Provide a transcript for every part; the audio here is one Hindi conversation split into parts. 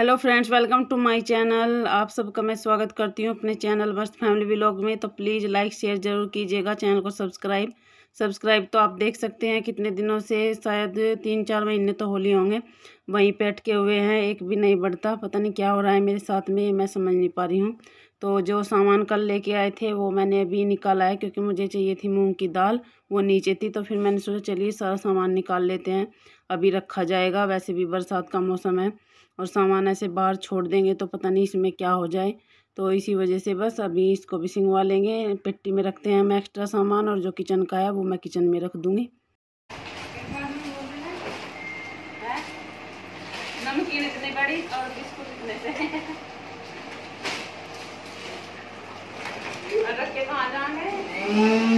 hello friends welcome to my channel आप सबका मैं स्वागत करती हूँ अपने चैनल मस्त फैमिली व्लॉग में तो प्लीज़ लाइक शेयर ज़रूर कीजिएगा चैनल को सब्सक्राइब सब्सक्राइब तो आप देख सकते हैं कितने दिनों से शायद तीन चार महीने तो होली होंगे वहीं बैठ के हुए हैं एक भी नहीं बढ़ता पता नहीं क्या हो रहा है मेरे साथ में मैं समझ नहीं पा रही हूँ तो जो सामान कल लेके आए थे वो मैंने अभी निकाला है क्योंकि मुझे चाहिए थी मूंग की दाल वो नीचे थी तो फिर मैंने सोचा चलिए सारा सामान निकाल लेते हैं अभी रखा जाएगा वैसे भी बरसात का मौसम है और सामान ऐसे बाहर छोड़ देंगे तो पता नहीं इसमें क्या हो जाए तो इसी वजह से बस अभी इसको भी सिंगवा लेंगे पेट्टी में रखते हैं हम एक्स्ट्रा सामान और जो किचन का है वो मैं किचन में रख दूँगी और बिस्कुट इतने से रख के कहाँ जाएंगे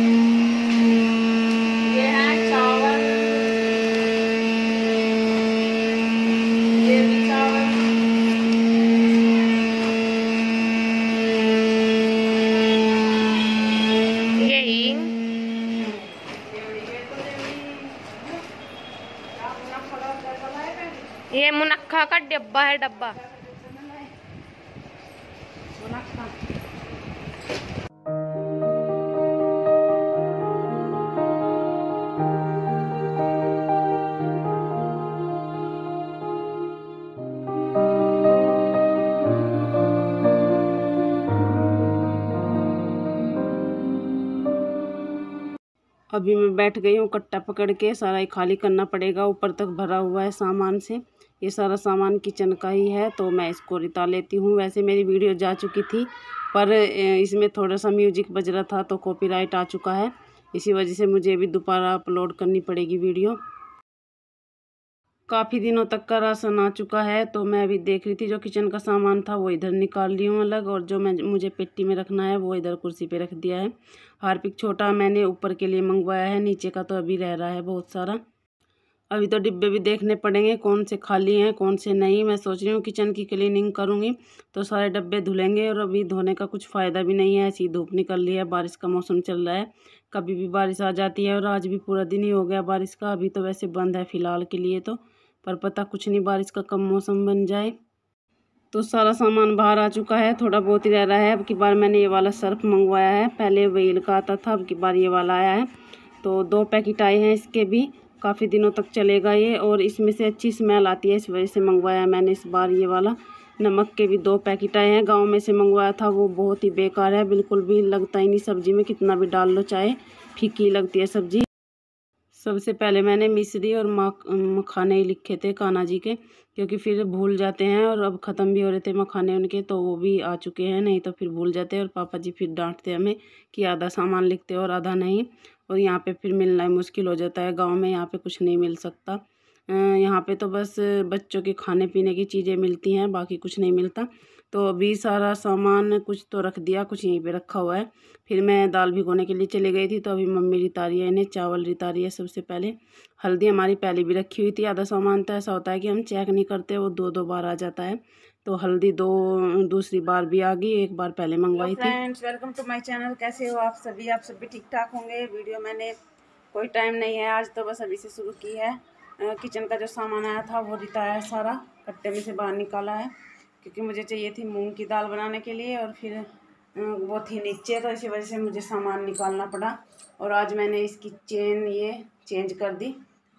मुनक्खा का डब्बा है डब्बा अभी मैं बैठ गई हूँ कट्टा पकड़ के सारा ही खाली करना पड़ेगा ऊपर तक भरा हुआ है सामान से ये सारा सामान किचन का ही है तो मैं इसको रिता लेती हूँ वैसे मेरी वीडियो जा चुकी थी पर इसमें थोड़ा सा म्यूजिक बज रहा था तो कॉपीराइट आ चुका है इसी वजह से मुझे भी दोबारा अपलोड करनी पड़ेगी वीडियो काफ़ी दिनों तक का राशन आ चुका है तो मैं अभी देख रही थी जो किचन का सामान था वो इधर निकाल ली हूँ अलग और जो मैं मुझे पेटी में रखना है वो इधर कुर्सी पे रख दिया है हार्पिक छोटा मैंने ऊपर के लिए मंगवाया है नीचे का तो अभी रह रहा है बहुत सारा अभी तो डिब्बे भी देखने पड़ेंगे कौन से खाली हैं कौन से नहीं मैं सोच रही हूँ किचन की क्लीनिंग करूँगी तो सारे डब्बे धुलेंगे और अभी धोने का कुछ फ़ायदा भी नहीं है ऐसी धूप निकल रही है बारिश का मौसम चल रहा है कभी भी बारिश आ जाती है और आज भी पूरा दिन ही हो गया बारिश का अभी तो वैसे बंद है फ़िलहाल के लिए तो पर पता कुछ नहीं बारिश का कम मौसम बन जाए तो सारा सामान बाहर आ चुका है थोड़ा बहुत ही रह रहा है अब की बार मैंने ये वाला सर्फ मंगवाया है पहले वेल का आता था अब की बार ये वाला आया है तो दो पैकेट आए हैं इसके भी काफ़ी दिनों तक चलेगा ये और इसमें से अच्छी स्मेल आती है इस वजह से मंगवाया मैंने इस बार ये वाला नमक के भी दो पैकेट आए हैं गांव में से मंगवाया था वो बहुत ही बेकार है बिल्कुल भी लगता ही नहीं सब्ज़ी में कितना भी डाल लो चाहे फीकी लगती है सब्ज़ी सबसे पहले मैंने मिसरी और मखाने लिखे थे काना जी के क्योंकि फिर भूल जाते हैं और अब ख़त्म भी हो रहे थे मखाने उनके तो वो भी आ चुके हैं नहीं तो फिर भूल जाते हैं और पापा जी फिर डांटते हमें कि आधा सामान लिखते और आधा नहीं और यहाँ पे फिर मिलना मुश्किल हो जाता है गाँव में यहाँ पर कुछ नहीं मिल सकता यहाँ पे तो बस बच्चों के खाने पीने की चीज़ें मिलती हैं बाकी कुछ नहीं मिलता तो अभी सारा सामान कुछ तो रख दिया कुछ यहीं पे रखा हुआ है फिर मैं दाल भिगोने के लिए चली गई थी तो अभी मम्मी रिता रही है इन्हें चावल रिता रही है सबसे पहले हल्दी हमारी पहले भी रखी हुई थी आधा सामान तो ऐसा होता है कि हम चेक नहीं करते वो दो दो बार आ जाता है तो हल्दी दो दूसरी बार भी आ गई एक बार पहले मंगवाई थी friends welcome to my channel कैसे हो आप सभी आप सभी ठीक ठाक होंगे वीडियो मैंने कोई टाइम नहीं है आज तो बस अभी से शुरू की है किचन का जो सामान आया था वो रिता है सारा कट्टे में से बाहर निकाला है क्योंकि मुझे चाहिए थी मूंग की दाल बनाने के लिए और फिर वो थी नीचे तो इसी वजह से मुझे सामान निकालना पड़ा और आज मैंने इसकी चेन ये चेंज कर दी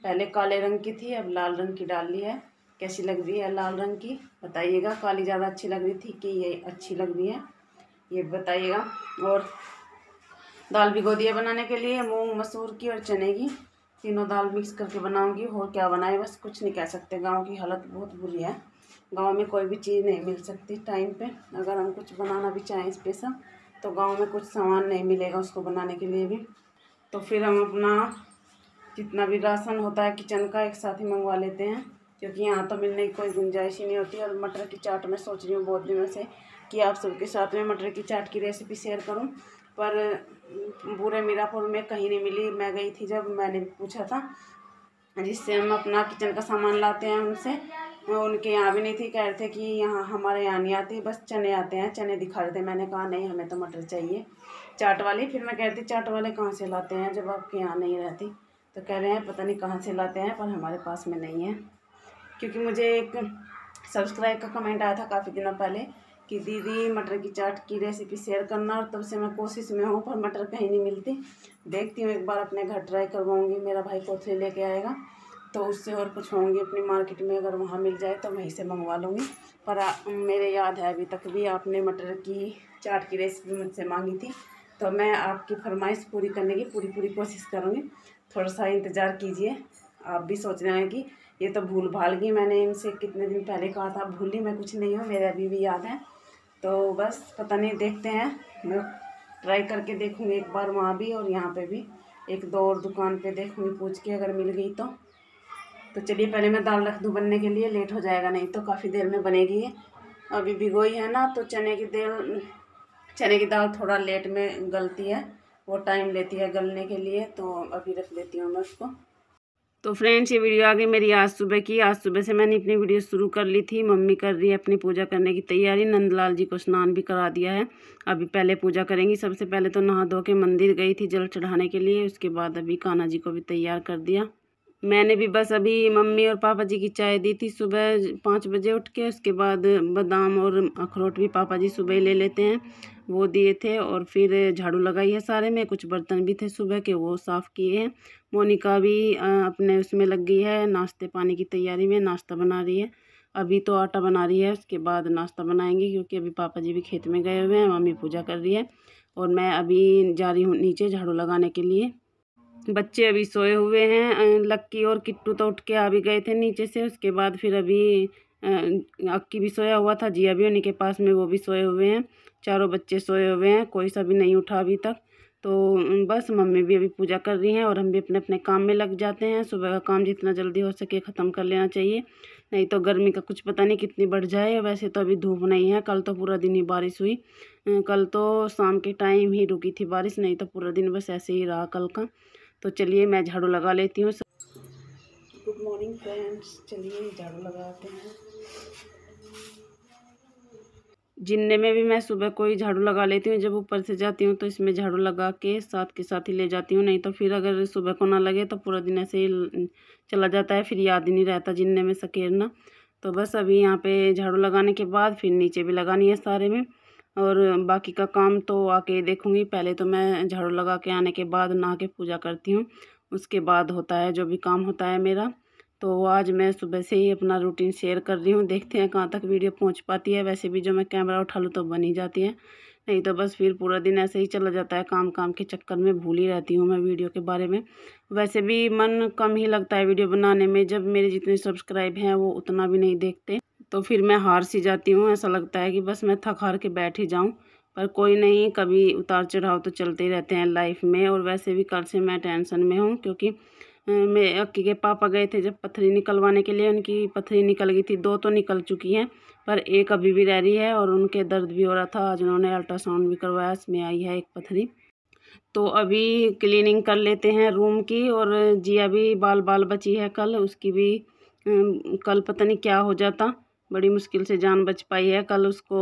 पहले काले रंग की थी अब लाल रंग की डाल ली है कैसी लग रही है लाल रंग की बताइएगा काली ज़्यादा अच्छी लग रही थी कि ये अच्छी लग रही है ये बताइएगा और दाल भिगो दी है बनाने के लिए मूंग मसूर की और चने की तीनों दाल मिक्स करके बनाऊंगी और क्या बनाए बस कुछ नहीं कह सकते गांव की हालत बहुत बुरी है गांव में कोई भी चीज़ नहीं मिल सकती टाइम पे अगर हम कुछ बनाना भी चाहें स्पेशल तो गांव में कुछ सामान नहीं मिलेगा उसको बनाने के लिए भी तो फिर हम अपना जितना भी राशन होता है किचन का एक साथ ही मंगवा लेते हैं क्योंकि यहाँ तो मिलने की कोई गुंजाइश ही नहीं होती और मटर की चाट मैं सोच रही हूँ बहुत दिनों से कि आप सबके साथ में मटर की चाट की रेसिपी शेयर करूँ पर पूरे मीरापुर में कहीं नहीं मिली मैं गई थी जब मैंने पूछा था जिससे हम अपना किचन का सामान लाते हैं उनसे वो उनके यहाँ भी नहीं थी कह रहे थे कि यहाँ हमारे यहाँ नहीं आती बस चने आते हैं चने दिखा रहे थे मैंने कहा नहीं हमें तो मटर चाहिए चाट वाली फिर मैं कह रही थी चाट वाले कहाँ से लाते हैं जब आपके यहाँ नहीं रहती तो कह रहे हैं पता नहीं कहाँ से लाते हैं पर हमारे पास में नहीं है क्योंकि मुझे एक सब्सक्राइब का कमेंट आया था काफ़ी दिनों पहले कि दीदी मटर की चाट की रेसिपी शेयर करना और तब से मैं कोशिश में हूँ पर मटर कहीं नहीं मिलती देखती हूँ एक बार अपने घर ट्राई करवाऊँगी मेरा भाई कोथरी लेके आएगा तो उससे और कुछ होंगे अपनी मार्केट में अगर वहाँ मिल जाए तो वहीं से मंगवा लूँगी पर आ, मेरे याद है अभी तक भी आपने मटर की चाट की रेसिपी मुझसे मांगी थी तो मैं आपकी फरमाइश पूरी करने की पूरी पूरी कोशिश करूँगी थोड़ा सा इंतज़ार कीजिए आप भी सोच रहे हैं कि ये तो भूल भाल गई मैंने इनसे कितने दिन पहले कहा था भूली मैं कुछ नहीं हूँ मेरे अभी भी याद है तो बस पता नहीं देखते हैं मैं ट्राई करके देखूँगी एक बार वहाँ भी और यहाँ पे भी एक दो और दुकान पे देखूँगी पूछ के अगर मिल गई तो तो चलिए पहले मैं दाल रख दूँ बनने के लिए लेट हो जाएगा नहीं तो काफ़ी देर में बनेगी ये अभी भिगोई है ना तो चने की दाल चने की दाल थोड़ा लेट में गलती है वो टाइम लेती है गलने के लिए तो अभी रख लेती हूँ मैं उसको तो फ्रेंड्स ये वीडियो आ गई मेरी आज सुबह की आज सुबह से मैंने अपनी वीडियो शुरू कर ली थी मम्मी कर रही है अपनी पूजा करने की तैयारी नंदलाल जी को स्नान भी करा दिया है अभी पहले पूजा करेंगी सबसे पहले तो नहा धो के मंदिर गई थी जल चढ़ाने के लिए उसके बाद अभी कान्हा जी को भी तैयार कर दिया मैंने भी बस अभी मम्मी और पापा जी की चाय दी थी सुबह पाँच बजे उठ के उसके बाद बादाम और अखरोट भी पापा जी सुबह ही ले लेते हैं वो दिए थे और फिर झाड़ू लगाई है सारे में कुछ बर्तन भी थे सुबह के वो साफ़ किए हैं मोनिका भी अपने उसमें लग गई है नाश्ते पानी की तैयारी में नाश्ता बना रही है अभी तो आटा बना रही है उसके बाद नाश्ता बनाएंगे क्योंकि अभी पापा जी भी खेत में गए हुए हैं मम्मी पूजा कर रही है और मैं अभी जा रही हूँ नीचे झाड़ू लगाने के लिए बच्चे अभी सोए हुए हैं लक्की और किट्टू तो उठ के आ भी गए थे नीचे से उसके बाद फिर अभी अक्की भी सोया हुआ था जिया भी उन्हीं के पास में वो भी सोए हुए हैं चारों बच्चे सोए हुए हैं कोई सा भी नहीं उठा अभी तक तो बस मम्मी भी अभी पूजा कर रही हैं और हम भी अपने अपने काम में लग जाते हैं सुबह का काम जितना जल्दी हो सके ख़त्म कर लेना चाहिए नहीं तो गर्मी का कुछ पता नहीं कितनी बढ़ जाए वैसे तो अभी धूप नहीं है कल तो पूरा दिन ही बारिश हुई कल तो शाम के टाइम ही रुकी थी बारिश नहीं तो पूरा दिन बस ऐसे ही रहा कल का तो चलिए मैं झाड़ू लगा लेती हूँ गुड मॉर्निंग फ्रेंड्स चलिए झाड़ू लगाते हैं जिन्ने में भी मैं सुबह कोई झाड़ू लगा लेती हूँ जब ऊपर से जाती हूँ तो इसमें झाड़ू लगा के साथ के साथ ही ले जाती हूँ नहीं तो फिर अगर सुबह को ना लगे तो पूरा दिन ऐसे ही चला जाता है फिर याद ही नहीं रहता जिन्ने में सकेरना तो बस अभी यहाँ पे झाड़ू लगाने के बाद फिर नीचे भी लगानी है सारे में और बाकी का काम तो आके देखूँगी पहले तो मैं झाड़ू लगा के आने के बाद नहा के पूजा करती हूँ उसके बाद होता है जो भी काम होता है मेरा तो आज मैं सुबह से ही अपना रूटीन शेयर कर रही हूँ देखते हैं कहाँ तक वीडियो पहुँच पाती है वैसे भी जो मैं कैमरा उठा लूँ तो बन ही जाती है नहीं तो बस फिर पूरा दिन ऐसे ही चला जाता है काम काम के चक्कर में भूल ही रहती हूँ मैं वीडियो के बारे में वैसे भी मन कम ही लगता है वीडियो बनाने में जब मेरे जितने सब्सक्राइब हैं वो उतना भी नहीं देखते तो फिर मैं हार सी जाती हूँ ऐसा लगता है कि बस मैं थक हार के बैठ ही जाऊँ पर कोई नहीं कभी उतार चढ़ाव तो चलते ही रहते हैं लाइफ में और वैसे भी कल से मैं टेंशन में हूँ क्योंकि मेरे अक्की के पापा गए थे जब पथरी निकलवाने के लिए उनकी पथरी निकल गई थी दो तो निकल चुकी हैं पर एक अभी भी रह रही है और उनके दर्द भी हो रहा था आज उन्होंने अल्ट्रासाउंड भी करवाया इसमें आई है एक पथरी तो अभी क्लीनिंग कर लेते हैं रूम की और जिया भी बाल बाल बची है कल उसकी भी कल पता नहीं क्या हो जाता बड़ी मुश्किल से जान बच पाई है कल उसको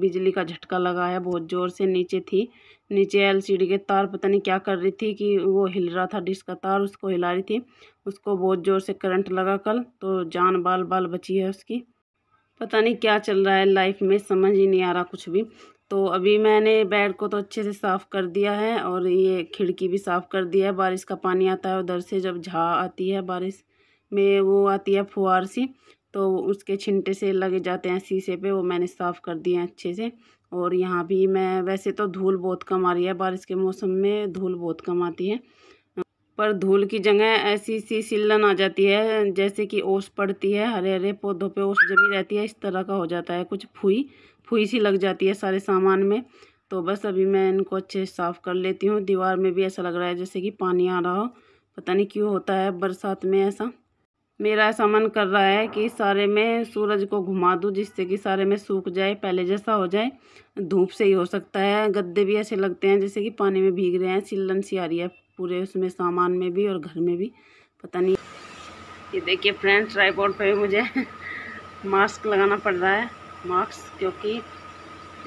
बिजली का झटका लगा है बहुत ज़ोर से नीचे थी नीचे एलसीडी के तार पता नहीं क्या कर रही थी कि वो हिल रहा था डिस्क का तार उसको हिला रही थी उसको बहुत ज़ोर से करंट लगा कल तो जान बाल बाल बची है उसकी पता नहीं क्या चल रहा है लाइफ में समझ ही नहीं आ रहा कुछ भी तो अभी मैंने बेड को तो अच्छे से साफ़ कर दिया है और ये खिड़की भी साफ़ कर दिया है बारिश का पानी आता है उधर से जब झा आती है बारिश में वो आती है फुहार सी तो उसके छिंटे से लग जाते हैं शीशे पे वो मैंने साफ़ कर दिए हैं अच्छे से और यहाँ भी मैं वैसे तो धूल बहुत कम आ रही है बारिश के मौसम में धूल बहुत कम आती है पर धूल की जगह ऐसी सी सिलन आ जाती है जैसे कि ओस पड़ती है हरे हरे पौधों पे ओस जमी रहती है इस तरह का हो जाता है कुछ फुई फुई सी लग जाती है सारे सामान में तो बस अभी मैं इनको अच्छे से साफ़ कर लेती हूँ दीवार में भी ऐसा लग रहा है जैसे कि पानी आ रहा हो पता नहीं क्यों होता है बरसात में ऐसा मेरा ऐसा मन कर रहा है कि सारे में सूरज को घुमा दूँ जिससे कि सारे में सूख जाए पहले जैसा हो जाए धूप से ही हो सकता है गद्दे भी ऐसे लगते हैं जैसे कि पानी में भीग रहे हैं सिल्लन सी आ रही है पूरे उसमें सामान में भी और घर में भी पता नहीं ये देखिए फ्रेंड्स ट्राईपोर्ड पर भी मुझे मास्क लगाना पड़ रहा है मास्क क्योंकि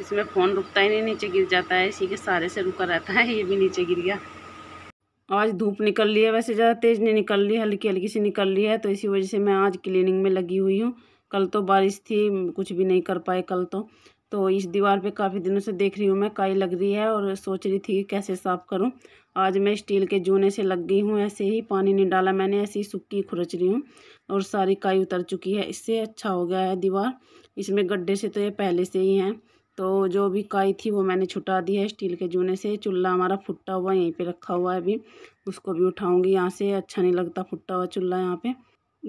इसमें फ़ोन रुकता ही नहीं नीचे गिर जाता है इसी के सारे से रुका रहता है ये भी नीचे गिर गया आज धूप निकल रही है वैसे ज़्यादा तेज़ नहीं निकल रही हल्की हल्की सी निकल रही है तो इसी वजह से मैं आज क्लीनिंग में लगी हुई हूँ कल तो बारिश थी कुछ भी नहीं कर पाए कल तो तो इस दीवार पे काफ़ी दिनों से देख रही हूँ मैं काई लग रही है और सोच रही थी कैसे साफ़ करूँ आज मैं स्टील के जूने से लग गई हूँ ऐसे ही पानी नहीं डाला मैंने ऐसे ही सूखी खुरच रही हूँ और सारी काई उतर चुकी है इससे अच्छा हो गया है दीवार इसमें गड्ढे से तो ये पहले से ही हैं तो जो भी काई थी वो मैंने छुटा दी है स्टील के जूने से चूल्हा हमारा फुटा हुआ यहीं पे रखा हुआ है अभी उसको भी उठाऊंगी यहाँ से अच्छा नहीं लगता फुटा हुआ चूल्हा यहाँ पे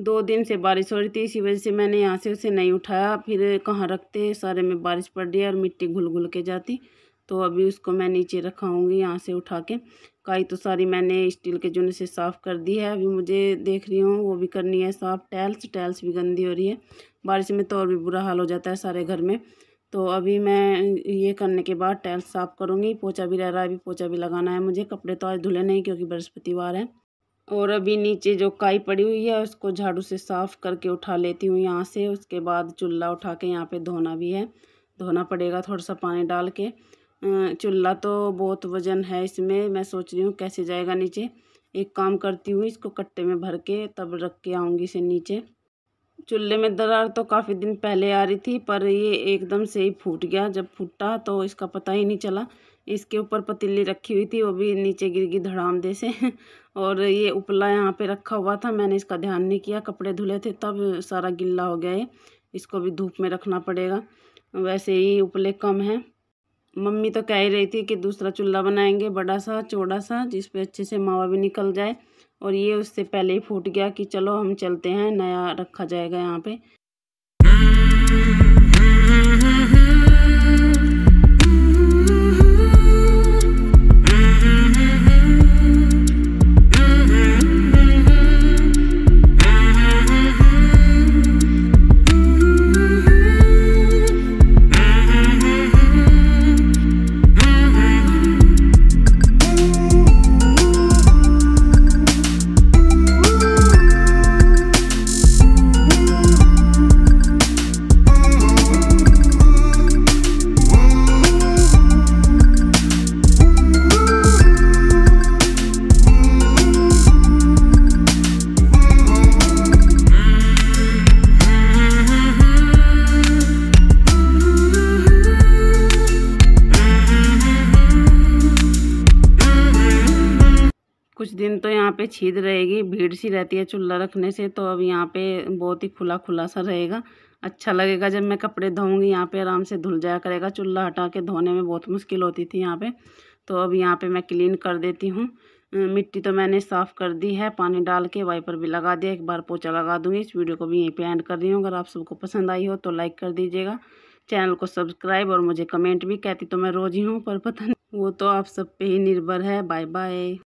दो दिन से बारिश हो रही थी इसी वजह से मैंने यहाँ से उसे नहीं उठाया फिर कहाँ रखते सारे में बारिश पड़ रही है और मिट्टी घुल घुल के जाती तो अभी उसको मैं नीचे रखाऊँगी यहाँ से उठा के काई तो सारी मैंने स्टील के जूने से साफ़ कर दी है अभी मुझे देख रही हूँ वो भी करनी है साफ़ टैल्स टैल्स भी गंदी हो रही है बारिश में तो और भी बुरा हाल हो जाता है सारे घर में तो अभी मैं ये करने के बाद टैल साफ़ करूँगी पोछा भी रह रहा है अभी पोछा भी लगाना है मुझे कपड़े तो आज धुले नहीं क्योंकि बृहस्पतिवार है और अभी नीचे जो काई पड़ी हुई है उसको झाड़ू से साफ़ करके उठा लेती हूँ यहाँ से उसके बाद चूल्हा उठा के यहाँ पे धोना भी है धोना पड़ेगा थोड़ा सा पानी डाल के चूल्हा तो बहुत वज़न है इसमें मैं सोच रही हूँ कैसे जाएगा नीचे एक काम करती हूँ इसको कट्टे में भर के तब रख के आऊँगी इसे नीचे चूल्हे में दरार तो काफ़ी दिन पहले आ रही थी पर ये एकदम से ही फूट गया जब फूटा तो इसका पता ही नहीं चला इसके ऊपर पतीली रखी हुई थी वो भी नीचे गिर गई धड़ामदे से और ये उपला यहाँ पे रखा हुआ था मैंने इसका ध्यान नहीं किया कपड़े धुले थे तब सारा गिल्ला हो गया है इसको भी धूप में रखना पड़ेगा वैसे ही उपले कम हैं मम्मी तो कह ही रही थी कि दूसरा चूल्हा बनाएंगे बड़ा सा चौड़ा सा जिसपे अच्छे से मावा भी निकल जाए और ये उससे पहले ही फूट गया कि चलो हम चलते हैं नया रखा जाएगा यहाँ पे छीद रहेगी भीड़ सी रहती है चूल्हा रखने से तो अब यहाँ पे बहुत ही खुला खुला सा रहेगा अच्छा लगेगा जब मैं कपड़े धोऊंगी यहाँ पे आराम से धुल जाया करेगा चूल्हा हटा के धोने में बहुत मुश्किल होती थी यहाँ पे तो अब यहाँ पे मैं क्लीन कर देती हूँ मिट्टी तो मैंने साफ़ कर दी है पानी डाल के वाइपर भी लगा दिया एक बार पोचा लगा दूँगी इस वीडियो को भी यहीं पर एंड कर रही हूँ अगर आप सबको पसंद आई हो तो लाइक कर दीजिएगा चैनल को सब्सक्राइब और मुझे कमेंट भी कहती तो मैं रोज ही हूँ पर पता नहीं वो तो आप सब पे ही निर्भर है बाय बाय